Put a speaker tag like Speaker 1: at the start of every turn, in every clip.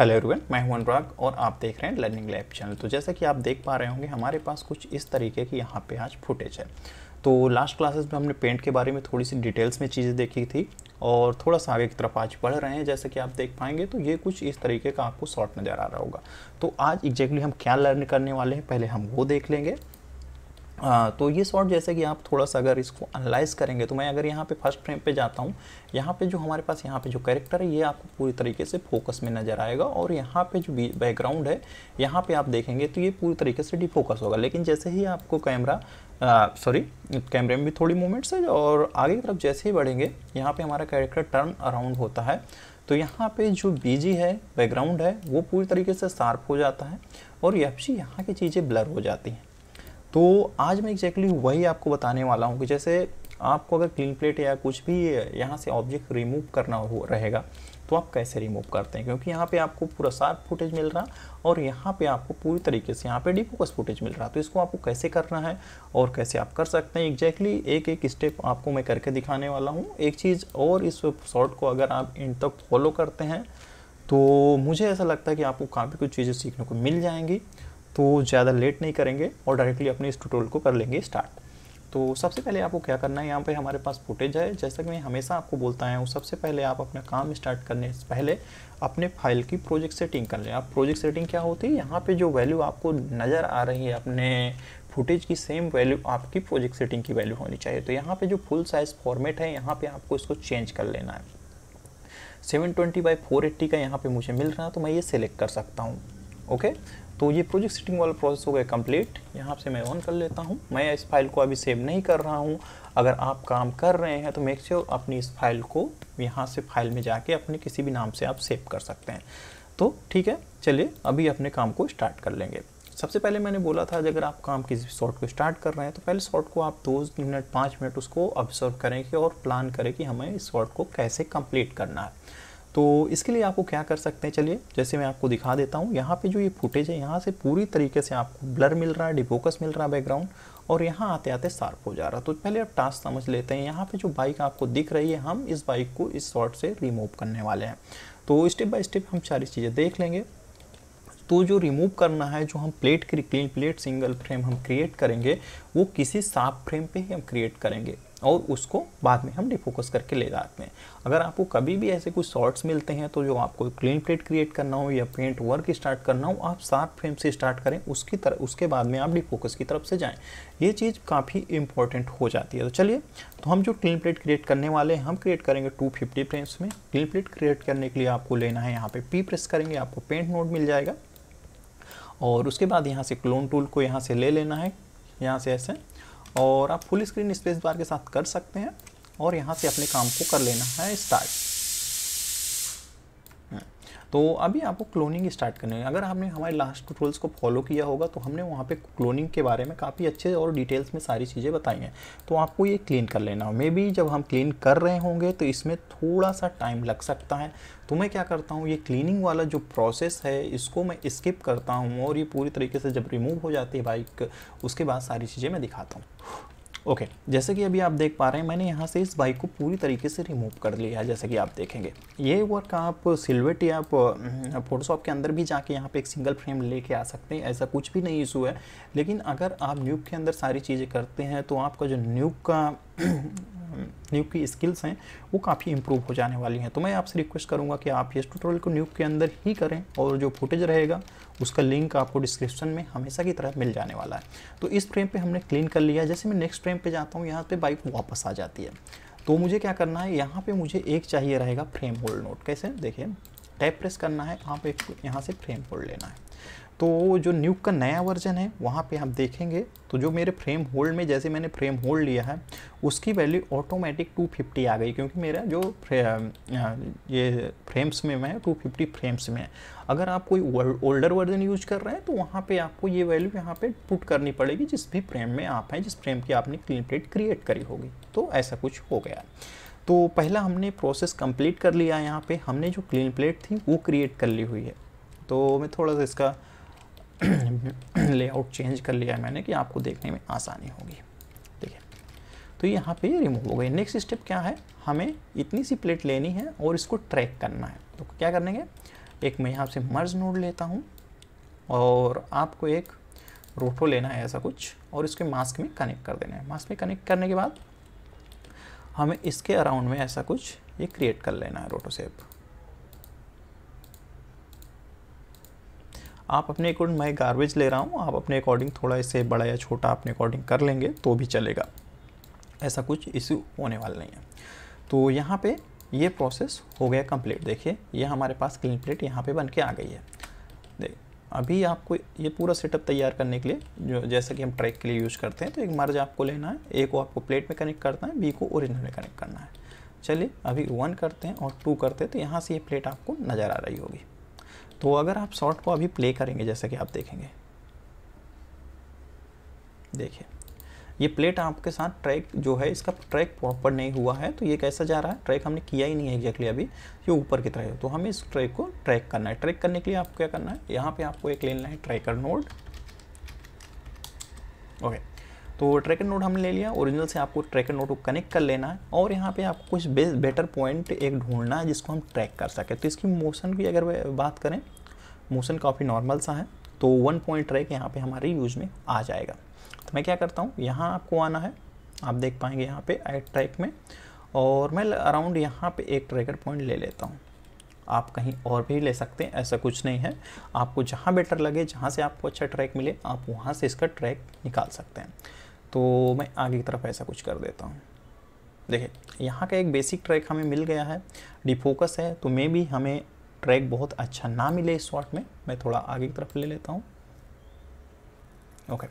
Speaker 1: hello everyone मैं हूं अनुराग और आप देख रहे हैं लर्निंग लैब चैनल तो जैसा कि आप देख पा रहे होंगे हमारे पास कुछ इस तरीके की यहाँ पे आज फुटेज है तो लास्ट क्लासेस में हमने पेंट के बारे में थोड़ी सी डिटेल्स में चीज़ें देखी थी और थोड़ा सा आगे की तरफ आज बढ़ रहे हैं जैसे कि आप देख पाएंगे तो ये कुछ इस तरीके का आपको शॉर्ट नज़र आ रहा होगा तो आज एग्जैक्टली हम क्या लर्न करने वाले हैं पहले हम वो देख लेंगे आ, हाँ, तो ये शॉट जैसे कि आप थोड़ा सा अगर इसको अनलाइज करेंगे तो मैं अगर यहाँ पे फर्स्ट फ्रेम पे जाता हूँ यहाँ पे जो हमारे पास यहाँ पे जो कैरेक्टर है ये आपको पूरी तरीके से फोकस में नज़र आएगा और यहाँ पे जो बैकग्राउंड है यहाँ पे आप देखेंगे तो ये पूरी तरीके से डिफोकस होगा लेकिन जैसे ही आपको कैमरा सॉरी कैमरे में भी थोड़ी मूवमेंट्स है और आगे की तरफ जैसे ही बढ़ेंगे यहाँ पर हमारा कैरेक्टर टर्न अराउंड होता है तो यहाँ पे जो बीजी है बैकग्राउंड है वो पूरी तरीके से शार्प हो जाता है और यहाँ की चीज़ें ब्लर हो जाती हैं तो आज मैं एग्जैक्टली exactly वही आपको बताने वाला हूँ कि जैसे आपको अगर क्लीन प्लेट या कुछ भी यहाँ से ऑब्जेक्ट रिमूव करना हो रहेगा तो आप कैसे रिमूव करते हैं क्योंकि यहाँ पे आपको पूरा सार्प फुटेज मिल रहा और यहाँ पे आपको पूरी तरीके से यहाँ पे डिफोकस फुटेज मिल रहा तो इसको आपको कैसे करना है और कैसे आप कर सकते हैं एग्जैक्टली exactly एक एक स्टेप आपको मैं करके दिखाने वाला हूँ एक चीज़ और इस शॉर्ट को अगर आप इन तक फॉलो करते हैं तो मुझे ऐसा लगता है कि आपको काफ़ी कुछ चीज़ें सीखने को मिल जाएंगी तो ज़्यादा लेट नहीं करेंगे और डायरेक्टली अपने इस ट्यूटोरियल को कर लेंगे स्टार्ट तो सबसे पहले आपको क्या करना है यहाँ पे हमारे पास फुटेज है जैसा कि मैं हमेशा आपको बोलता हूँ सबसे पहले आप अपना काम स्टार्ट करने से पहले अपने फाइल की प्रोजेक्ट सेटिंग कर लें आप प्रोजेक्ट सेटिंग क्या होती है यहाँ पे जो वैल्यू आपको नज़र आ रही है अपने फुटेज की सेम वैल्यू आपकी प्रोजेक्ट सेटिंग की वैल्यू होनी चाहिए तो यहाँ पर जो फुल साइज़ फॉर्मेट है यहाँ पर आपको इसको चेंज कर लेना है seven twenty by four eighty का यहाँ पर मुझे मिल रहा है तो मैं ये सिलेक्ट कर सकता हूँ ओके तो ये प्रोजेक्ट सेटिंग वाला प्रोसेस हो गया कंप्लीट यहाँ से मैं ऑन कर लेता हूँ मैं इस फाइल को अभी सेव नहीं कर रहा हूँ अगर आप काम कर रहे हैं तो मेक श्योर अपनी इस फाइल को यहाँ से फाइल में जाके अपने किसी भी नाम से आप सेव कर सकते हैं तो ठीक है चलिए अभी अपने काम को स्टार्ट कर लेंगे सबसे पहले मैंने बोला था अगर आप काम किसी भी शॉर्ट को स्टार्ट कर रहे हैं तो पहले शॉर्ट को आप दो मिनट पाँच मिनट उसको ऑब्जर्व करें कि और प्लान करें कि हमें इस शॉर्ट को कैसे कंप्लीट करना है तो इसके लिए आपको क्या कर सकते हैं चलिए जैसे मैं आपको दिखा देता हूँ यहाँ पे जो ये फुटेज है यहाँ से पूरी तरीके से आपको ब्लर मिल रहा है डिफोकस मिल रहा है बैकग्राउंड और यहाँ आते आते शार्प हो जा रहा है तो पहले आप टास्क समझ लेते हैं यहाँ पे जो बाइक आपको दिख रही है हम इस बाइक को इस शॉर्ट से रिमूव करने वाले हैं तो स्टेप बाय स्टेप हम सारी चीज़ें देख लेंगे तो जो रिमूव करना है जो हम plate clean plate single frame हम क्रिएट करेंगे वो किसी साफ फ्रेम पे ही हम क्रिएट करेंगे और उसको बाद में हम डिफोकस करके ले जाते हैं अगर आपको कभी भी ऐसे कुछ शॉर्ट्स मिलते हैं तो जो आपको क्लीन प्लेट क्रिएट करना हो या पेंट वर्क स्टार्ट करना हो आप सात फ्रेम से स्टार्ट करें उसकी तरफ उसके बाद में आप डिफोकस की तरफ से जाएँ ये चीज़ काफ़ी इंपॉर्टेंट हो जाती है तो चलिए तो हम जो क्लीन प्लेट क्रिएट करने वाले हैं हम क्रिएट करेंगे टू फिफ्टी फ्रेम्स में क्लीन प्लेट क्रिएट करने के लिए आपको लेना है यहाँ पर पी प्रेस करेंगे आपको पेंट नोट मिल जाएगा और उसके बाद यहाँ से क्लोन टूल को यहाँ से ले लेना है यहाँ से ऐसे और आप फुल स्क्रीन स्पेस बार के साथ कर सकते हैं और यहाँ से अपने काम को कर लेना है स्टार्ट तो अभी आपको क्लोनिंग स्टार्ट करनी है अगर आपने हमारे लास्ट रूल्स को फॉलो किया होगा तो हमने वहाँ पे क्लोनिंग के बारे में काफ़ी अच्छे और डिटेल्स में सारी चीज़ें बताई हैं तो आपको ये क्लीन कर लेना हो मे बी जब हम क्लीन कर रहे होंगे तो इसमें थोड़ा सा टाइम लग सकता है तो मैं क्या करता हूँ ये क्लीनिंग वाला जो प्रोसेस है इसको मैं स्किप करता हूँ और ये पूरी तरीके से जब रिमूव हो जाती है बाइक उसके बाद सारी चीज़ें मैं दिखाता हूँ ओके okay, जैसे कि अभी आप देख पा रहे हैं मैंने यहाँ से इस बाइक को पूरी तरीके से रिमूव कर लिया है जैसे कि आप देखेंगे ये वर्क आप सिल्वेट या आप फोटोशॉप के अंदर भी जाके यहाँ पे एक सिंगल फ्रेम लेके आ सकते हैं ऐसा कुछ भी नहीं इशू है लेकिन अगर आप न्यूक के अंदर सारी चीज़ें करते हैं तो आपका जो न्यूक का न्यूक की स्किल्स हैं वो काफ़ी इम्प्रूव हो जाने वाली हैं तो मैं आपसे रिक्वेस्ट करूँगा कि आप इस टूटोरियल को न्यूक के अंदर ही करें और जो फुटेज रहेगा उसका लिंक आपको डिस्क्रिप्शन में हमेशा की तरह मिल जाने वाला है तो इस फ्रेम पे हमने क्लीन कर लिया जैसे मैं नेक्स्ट फ्रेम पे जाता हूँ यहाँ पे बाइक वापस आ जाती है तो मुझे क्या करना है यहाँ पे मुझे एक चाहिए रहेगा फ्रेम होल्ड नोट कैसे देखिए टैप प्रेस करना है आप एक यहाँ से फ्रेम होल्ड लेना है तो जो न्यूक का नया वर्जन है वहाँ पे हम देखेंगे तो जो मेरे फ्रेम होल्ड में जैसे मैंने फ्रेम होल्ड लिया है उसकी वैल्यू ऑटोमेटिक 250 आ गई क्योंकि मेरा जो फ्रे, ये फ्रेम्स में मैं टू फिफ्टी फ्रेम्स में है अगर आप कोई ओल्डर वर्जन यूज कर रहे हैं तो वहाँ पे आपको ये वैल्यू यहाँ पे पुट करनी पड़ेगी जिस भी फ्रेम में आप हैं जिस फ्रेम की आपने प्लेट क्रिएट करी होगी तो ऐसा कुछ हो गया तो पहला हमने प्रोसेस कम्प्लीट कर लिया यहाँ पर हमने जो क्लीन प्लेट थी वो क्रिएट कर ली हुई है तो मैं थोड़ा सा इसका लेआउट चेंज कर लिया है मैंने कि आपको देखने में आसानी होगी ठीक है तो यहाँ पे रिमूव हो गई नेक्स्ट स्टेप क्या है हमें इतनी सी प्लेट लेनी है और इसको ट्रैक करना है तो क्या करने के एक मैं यहाँ से मर्ज नोड लेता हूँ और आपको एक रोटो लेना है ऐसा कुछ और इसके मास्क में कनेक्ट कर देना है मास्क में कनेक्ट करने के बाद हमें इसके अराउंड में ऐसा कुछ ये क्रिएट कर लेना है रोटो सेप आप अपने अकॉर्डिंग मैं गार्बेज ले रहा हूँ आप अपने अकॉर्डिंग थोड़ा इसे बड़ा या छोटा अपने अकॉर्डिंग कर लेंगे तो भी चलेगा ऐसा कुछ इश्यू होने वाला नहीं है तो यहाँ पे ये प्रोसेस हो गया कंप्लीट देखिए ये हमारे पास क्लीन प्लेट यहाँ पे बन के आ गई है देख अभी आपको ये पूरा सेटअप तैयार करने के लिए जो जैसा कि हम ट्रैक के लिए यूज़ करते हैं तो एक मर्ज आपको लेना है ए को आपको प्लेट में कनेक्ट करना है बी को ओरिजिनल में कनेक्ट करना है चलिए अभी वन करते हैं और टू करते हैं तो यहाँ से ये प्लेट आपको नज़र आ रही होगी तो अगर आप शॉर्ट को अभी प्ले करेंगे जैसे कि आप देखेंगे देखिए ये प्लेट आपके साथ ट्रैक जो है इसका ट्रैक प्रॉपर नहीं हुआ है तो ये कैसा जा रहा है ट्रैक हमने किया ही नहीं है एग्जैक्टली अभी ये ऊपर की तरह है तो हमें इस ट्रैक को ट्रैक करना है ट्रैक करने के लिए आपको क्या करना है यहाँ पे आपको एक लेना है ट्रैकर नोड ओके तो ट्रैकर नोट हमने ले लिया ओरिजिनल से आपको ट्रैकर नोट को कनेक्ट कर लेना है और यहाँ पे आपको कुछ बेटर पॉइंट एक ढूंढना है जिसको हम ट्रैक कर सकें तो इसकी मोशन की अगर बात करें मोशन काफ़ी नॉर्मल सा है तो वन पॉइंट ट्रैक यहाँ पे हमारे यूज में आ जाएगा तो मैं क्या करता हूँ यहाँ आपको आना है आप देख पाएंगे यहाँ पर एट ट्रैक में और मैं अराउंड यहाँ पर एक ट्रैकर पॉइंट ले लेता हूँ आप कहीं और भी ले सकते हैं ऐसा कुछ नहीं है आपको जहाँ बेटर लगे जहाँ से आपको अच्छा ट्रैक मिले आप वहाँ से इसका ट्रैक निकाल सकते हैं तो मैं आगे की तरफ ऐसा कुछ कर देता हूँ देखिए यहाँ का एक बेसिक ट्रैक हमें मिल गया है डिफोकस है तो मे भी हमें ट्रैक बहुत अच्छा ना मिले इस शॉट में मैं थोड़ा आगे की तरफ ले लेता हूँ ओके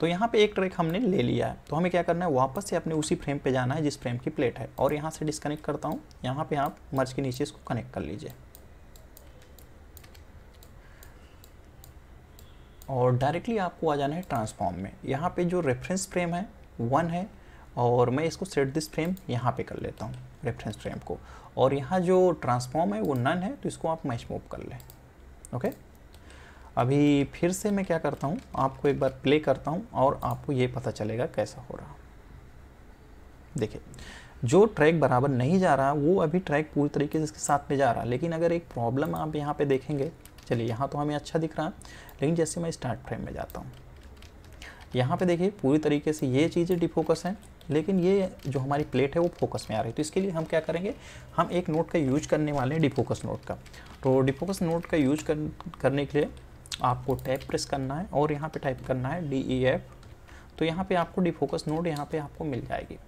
Speaker 1: तो यहाँ पे एक ट्रैक हमने ले लिया है तो हमें क्या करना है वापस से अपने उसी फ्रेम पे जाना है जिस फ्रेम की प्लेट है और यहाँ से डिस्कनेक्ट करता हूँ यहाँ पे आप मर्ज के नीचे इसको कनेक्ट कर लीजिए और डायरेक्टली आपको आ जाना है ट्रांसफॉर्म में यहाँ पे जो रेफरेंस फ्रेम है वन है और मैं इसको सेट दिस फ्रेम यहाँ पे कर लेता हूँ रेफरेंस फ्रेम को और यहाँ जो ट्रांसफॉर्म है वो नन है तो इसको आप मैच मूव कर लें ओके अभी फिर से मैं क्या करता हूँ आपको एक बार प्ले करता हूँ और आपको ये पता चलेगा कैसा हो रहा देखिए जो ट्रैक बराबर नहीं जा रहा वो अभी ट्रैक पूरी तरीके से इसके साथ में जा रहा लेकिन अगर एक प्रॉब्लम आप यहाँ पे देखेंगे चलिए यहाँ तो हमें अच्छा दिख रहा है लेकिन जैसे मैं स्टार्ट फ्रेम में जाता हूँ यहाँ पे देखिए पूरी तरीके से ये चीज़ें डिफोकस हैं लेकिन ये जो हमारी प्लेट है वो फोकस में आ रही है तो इसके लिए हम क्या करेंगे हम एक नोट का यूज करने वाले हैं डिफोकस नोट का तो डिफोकस नोट का यूज कर, करने के लिए आपको टैप प्रेस करना है और यहाँ पे टाइप करना है डी ई एफ तो यहाँ पे आपको डिफोकस नोट यहाँ पे आपको मिल जाएगी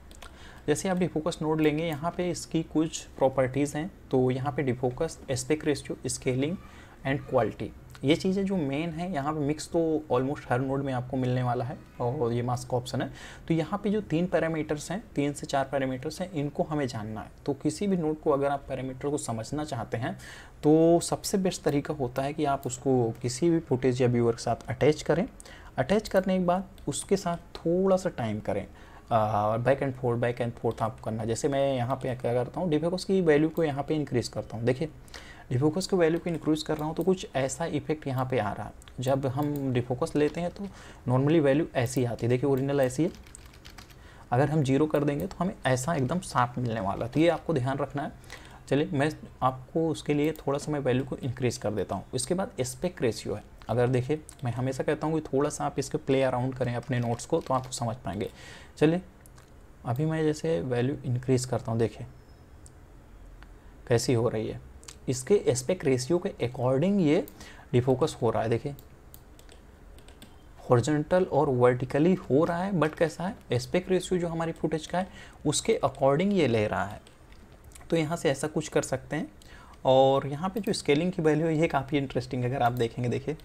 Speaker 1: जैसे आप डिफोकस नोड लेंगे यहाँ पे इसकी कुछ प्रॉपर्टीज़ हैं तो यहाँ पे defocus aspect ratio scaling and quality ये चीज़ें जो मेन है यहाँ पे मिक्स तो ऑलमोस्ट हर नोड में आपको मिलने वाला है और ये मास्क ऑप्शन है तो यहाँ पे जो तीन पैरामीटर्स हैं तीन से चार पैरामीटर्स हैं इनको हमें जानना है तो किसी भी नोड को अगर आप पैरामीटर को समझना चाहते हैं तो सबसे बेस्ट तरीका होता है कि आप उसको किसी भी फुटेज या व्यूअर के साथ अटैच करें अटैच करने के बाद उसके साथ थोड़ा सा टाइम करें back and forth back and forth आप करना जैसे मैं यहाँ पे क्या करता हूँ डिफेकोस की वैल्यू को यहाँ पे इंक्रीज़ करता हूँ देखिए डिफोकस के वैल्यू को इंक्रीज़ कर रहा हूँ तो कुछ ऐसा इफेक्ट यहाँ पे आ रहा है जब हम डिफोकस लेते हैं तो नॉर्मली वैल्यू ऐसी आती है देखिए ओरिजिनल ऐसी है अगर हम जीरो कर देंगे तो हमें ऐसा एकदम साफ मिलने वाला तो ये आपको ध्यान रखना है चलिए मैं आपको उसके लिए थोड़ा सा मैं वैल्यू को इंक्रीज़ कर देता हूँ इसके बाद एस्पेक्ट रेशियो है अगर देखिए मैं हमेशा कहता हूँ कि थोड़ा सा आप इसके प्ले अराउंड करें अपने नोट्स को तो आपको समझ पाएंगे चलिए अभी मैं जैसे वैल्यू इंक्रीज़ करता हूँ देखिए कैसी हो रही है इसके एस्पेक्ट रेशियो के अकॉर्डिंग ये डिफोकस हो रहा है देखिए हॉर्जेंटल और वर्टिकली हो रहा है बट कैसा है एस्पेक्ट रेशियो जो हमारी फुटेज का है उसके अकॉर्डिंग ये ले रहा है तो यहाँ से ऐसा कुछ कर सकते हैं और यहाँ पे जो स्केलिंग की वैल्यू है ये काफ़ी इंटरेस्टिंग है अगर आप देखेंगे देखिए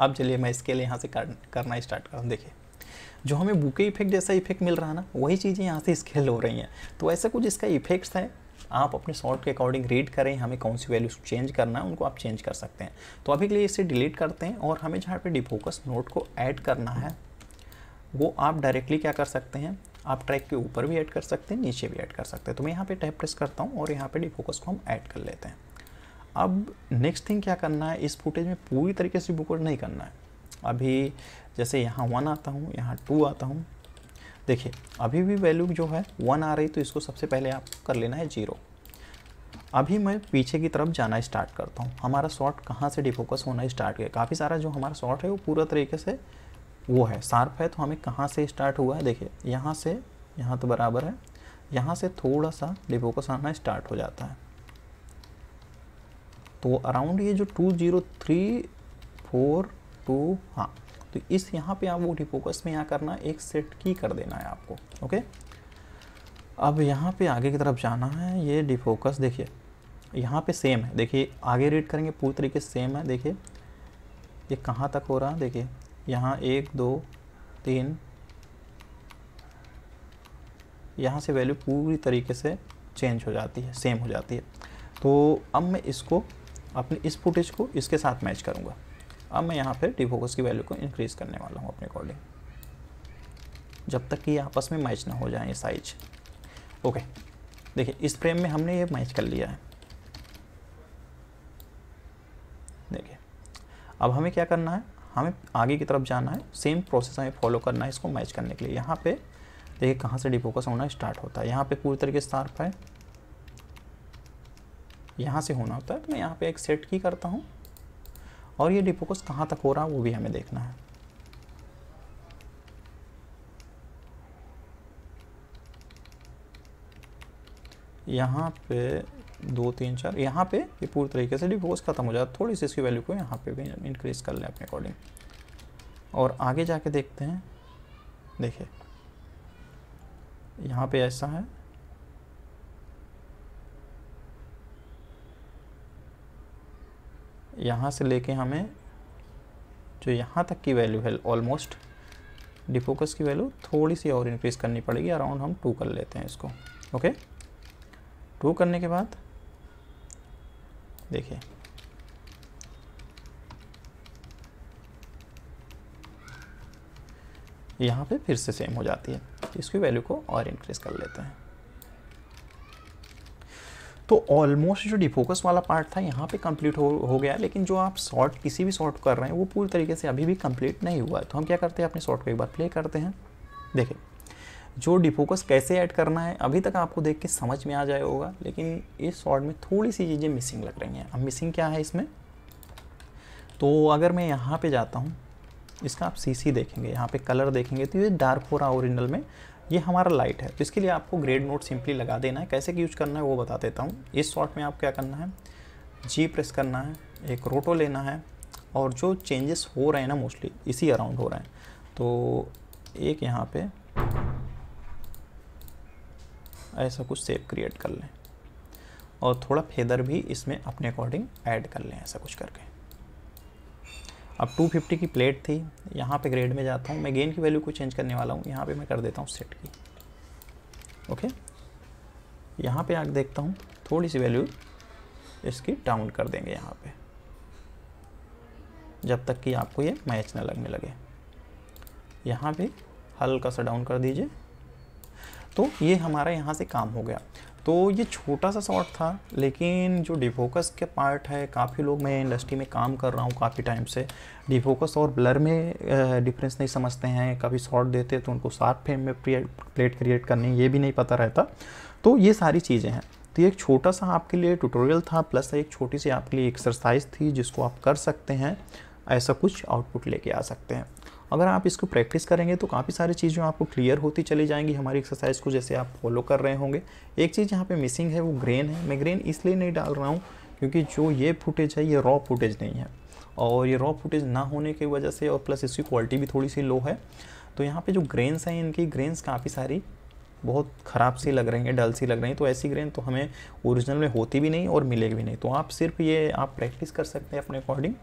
Speaker 1: अब चलिए मैं स्केल यहाँ से करना स्टार्ट करूँ देखिए जो हमें बुके इफेक्ट जैसा इफेक्ट मिल रहा है ना वही चीज़ें यहाँ से स्केल हो रही हैं तो ऐसा कुछ इसका इफेक्ट्स है आप अपने शॉर्ट के अकॉर्डिंग रीड करें हमें कौन सी वैल्यूज चेंज करना है उनको आप चेंज कर सकते हैं तो अभी के लिए इसे डिलीट करते हैं और हमें जहाँ पे डिफोकस नोट को ऐड करना है वो आप डायरेक्टली क्या कर सकते हैं आप ट्रैक के ऊपर भी ऐड कर सकते हैं नीचे भी ऐड कर सकते हैं तो मैं यहाँ पर टैप प्रेस करता हूँ और यहाँ पर डिफोकस को हम ऐड कर लेते हैं अब नेक्स्ट थिंग क्या करना है इस फुटेज में पूरी तरीके से डिफोकस नहीं करना है अभी जैसे यहाँ वन आता हूँ यहाँ टू आता हूँ देखिए अभी भी वैल्यू जो है वन आ रही तो इसको सबसे पहले आप कर लेना है जीरो अभी मैं पीछे की तरफ जाना स्टार्ट करता हूँ हमारा शॉर्ट कहाँ से डिफोकस होना स्टार्ट किया काफ़ी सारा जो हमारा शॉर्ट है वो पूरा तरीके से वो है शार्प है तो हमें कहाँ से स्टार्ट हुआ है देखिए यहाँ से यहाँ तो बराबर है यहाँ से थोड़ा सा डिफोकस आना स्टार्ट हो जाता है तो अराउंड ये जो two zero three four two हाँ तो इस यहाँ पे आप वो डिफोकस में यहाँ करना एक सेट की कर देना है आपको ओके अब यहाँ पे आगे की तरफ जाना है ये डिफोकस देखिए यहाँ पे सेम है देखिए आगे रीड करेंगे पूरी तरीके सेम है देखिए ये कहाँ तक हो रहा है देखिए यहाँ एक दो तीन यहाँ से वैल्यू पूरी तरीके से चेंज हो जाती है सेम हो जाती है तो अब मैं इसको अपने इस फुटेज को इसके साथ मैच करूँगा अब मैं यहाँ पर डिफोकस की वैल्यू को इंक्रीज़ करने वाला हूँ अपने अकॉर्डिंग जब तक कि आपस में मैच ना हो जाए ये साइज ओके देखिए इस फ्रेम में हमने ये मैच कर लिया है देखिए अब हमें क्या करना है हमें आगे की तरफ जाना है सेम प्रोसेस हमें फॉलो करना है इसको मैच करने के लिए यहाँ पे देखिए कहाँ से डिफोकस होना स्टार्ट होता है यहाँ पे पूरी तरीके से शार्प है यहाँ से होना होता है तो मैं यहाँ पे एक सेट की करता हूँ और ये डिफोकस कहाँ तक हो रहा है वो भी हमें देखना है यहाँ पे दो तीन चार यहाँ पे ये पूरी तरीके से डिफोकस ख़त्म हो जाता थोड़ी सी इसकी वैल्यू को यहाँ पे भी इंक्रीज़ कर लें अपने अकॉर्डिंग और आगे जाके देखते हैं देखिए यहाँ पे ऐसा है यहाँ से लेके हमें जो यहाँ तक की वैल्यू है ऑलमोस्ट डिफोकस की वैल्यू थोड़ी सी और इंक्रीज करनी पड़ेगी अराउंड हम टू कर लेते हैं इसको ओके टू करने के बाद देखिए यहाँ पे फिर से सेम हो जाती है इसकी वैल्यू को और इंक्रीज़ कर लेते हैं तो ऑलमोस्ट जो डिफोकस वाला पार्ट था यहाँ पे कंप्लीट हो हो गया लेकिन जो आप शॉर्ट किसी भी शॉर्ट कर रहे हैं वो पूरी तरीके से अभी भी कंप्लीट नहीं हुआ है तो हम क्या करते हैं अपने शॉर्ट को एक बार प्ले करते हैं देखिए जो डिफोकस कैसे ऐड करना है अभी तक आपको देख के समझ में आ जाए होगा लेकिन इस शॉर्ट में थोड़ी सी चीज़ें मिसिंग लग रही हैं अब मिसिंग क्या है इसमें तो अगर मैं यहाँ पर जाता हूँ इसका आप सी देखेंगे यहाँ पे कलर देखेंगे तो ये डार्क हो रहा ओरिजिनल में ये हमारा लाइट है तो इसके लिए आपको ग्रेड नोट सिंपली लगा देना है कैसे यूज करना है वो बता देता हूँ इस शॉट में आप क्या करना है जी प्रेस करना है एक रोटो लेना है और जो चेंजेस हो रहे हैं ना मोस्टली इसी अराउंड हो रहे हैं तो एक यहाँ पे ऐसा कुछ सेप क्रिएट कर लें और थोड़ा फेदर भी इसमें अपने अकॉर्डिंग ऐड कर लें ऐसा कुछ करके अब 250 की प्लेट थी यहाँ पे ग्रेड में जाता हूँ मैं गेन की वैल्यू को चेंज करने वाला हूँ यहाँ पे मैं कर देता हूँ सेट की ओके यहाँ पे आके देखता हूँ थोड़ी सी वैल्यू इसकी डाउन कर देंगे यहाँ पे जब तक कि आपको ये मैच ना लगने लगे यहाँ पे हल्का सा डाउन कर दीजिए तो ये हमारा यहाँ से काम हो गया तो ये छोटा सा शॉर्ट था लेकिन जो डिफोकस के पार्ट है काफ़ी लोग मैं इंडस्ट्री में काम कर रहा हूँ काफ़ी टाइम से डिफोकस और ब्लर में डिफरेंस नहीं समझते हैं कभी शॉर्ट देते तो उनको सात फ्रेम में प्लेट क्रिएट करनी ये भी नहीं पता रहता तो ये सारी चीज़ें हैं तो एक छोटा सा आपके लिए ट्यूटोरियल था प्लस एक छोटी सी आपके लिए एक्सरसाइज थी जिसको आप कर सकते हैं ऐसा कुछ आउटपुट लेके आ सकते हैं अगर आप इसको प्रैक्टिस करेंगे तो काफ़ी सारी चीज़ें आपको क्लियर होती चली जाएंगी हमारी एक्सरसाइज को जैसे आप फॉलो कर रहे होंगे एक चीज़ यहाँ पे मिसिंग है वो ग्रेन है मैं ग्रेन इसलिए नहीं डाल रहा हूँ क्योंकि जो ये फुटेज है ये रॉ फुटेज नहीं है और ये रॉ फुटेज ना होने की वजह से और प्लस इसकी क्वालिटी भी थोड़ी सी लो है तो यहाँ पर जो ग्रेन्स हैं इनकी ग्रेन्स काफ़ी सारी बहुत ख़राब सी लग रही हैं डल सी लग रही हैं तो ऐसी ग्रेन तो हमें ओरिजिनल में होती भी नहीं और मिलेगी भी नहीं तो आप सिर्फ ये आप प्रैक्टिस कर सकते हैं अपने अकॉर्डिंग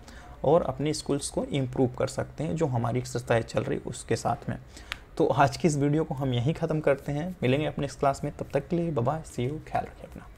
Speaker 1: और अपने स्किल्स को इम्प्रूव कर सकते हैं जो हमारी एक्सरसाइज चल रही है उसके साथ में तो आज की इस वीडियो को हम यहीं ख़त्म करते हैं मिलेंगे अपने इस क्लास में तब तक के लिए बाबा सी यू ख्याल रखें अपना